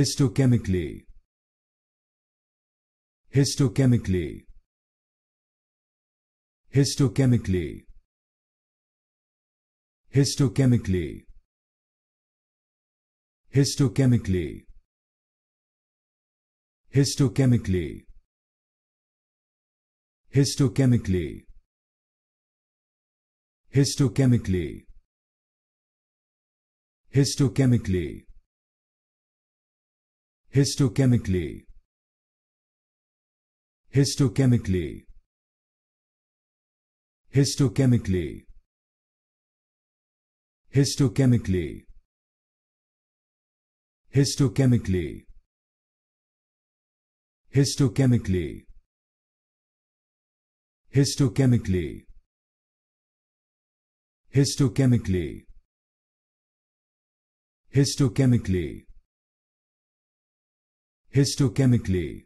histochemically histochemically histochemically histochemically histochemically histochemically histochemically histochemically histochemically histochemically histochemically histochemically histochemically histochemically histochemically histochemically histochemically histochemically histochemically